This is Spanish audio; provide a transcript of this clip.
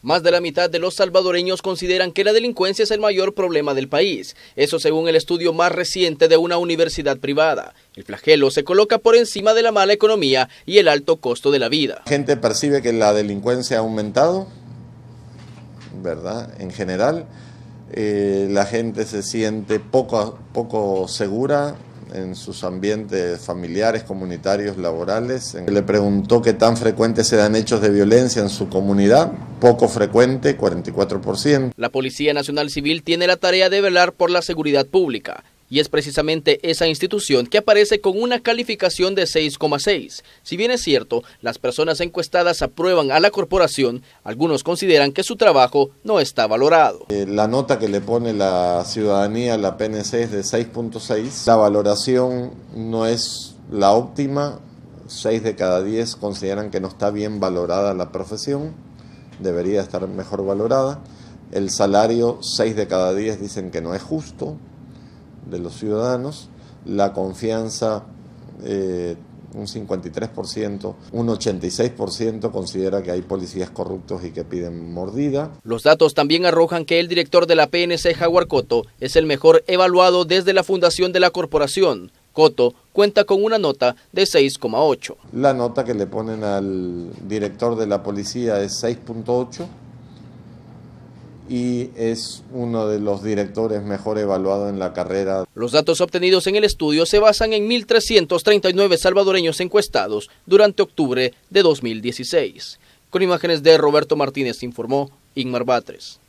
Más de la mitad de los salvadoreños consideran que la delincuencia es el mayor problema del país, eso según el estudio más reciente de una universidad privada. El flagelo se coloca por encima de la mala economía y el alto costo de la vida. La gente percibe que la delincuencia ha aumentado, ¿verdad? En general, eh, la gente se siente poco, poco segura, en sus ambientes familiares, comunitarios, laborales. Le preguntó qué tan frecuentes se hechos de violencia en su comunidad. Poco frecuente, 44%. La Policía Nacional Civil tiene la tarea de velar por la seguridad pública y es precisamente esa institución que aparece con una calificación de 6,6. Si bien es cierto, las personas encuestadas aprueban a la corporación, algunos consideran que su trabajo no está valorado. Eh, la nota que le pone la ciudadanía a la PNC es de 6,6. La valoración no es la óptima. 6 de cada 10 consideran que no está bien valorada la profesión, debería estar mejor valorada. El salario, 6 de cada 10 dicen que no es justo, de los ciudadanos, la confianza eh, un 53%, un 86% considera que hay policías corruptos y que piden mordida. Los datos también arrojan que el director de la PNC, Jaguar Coto, es el mejor evaluado desde la fundación de la corporación. Coto cuenta con una nota de 6,8. La nota que le ponen al director de la policía es 6,8 y es uno de los directores mejor evaluado en la carrera. Los datos obtenidos en el estudio se basan en 1.339 salvadoreños encuestados durante octubre de 2016. Con imágenes de Roberto Martínez informó Ingmar Batres.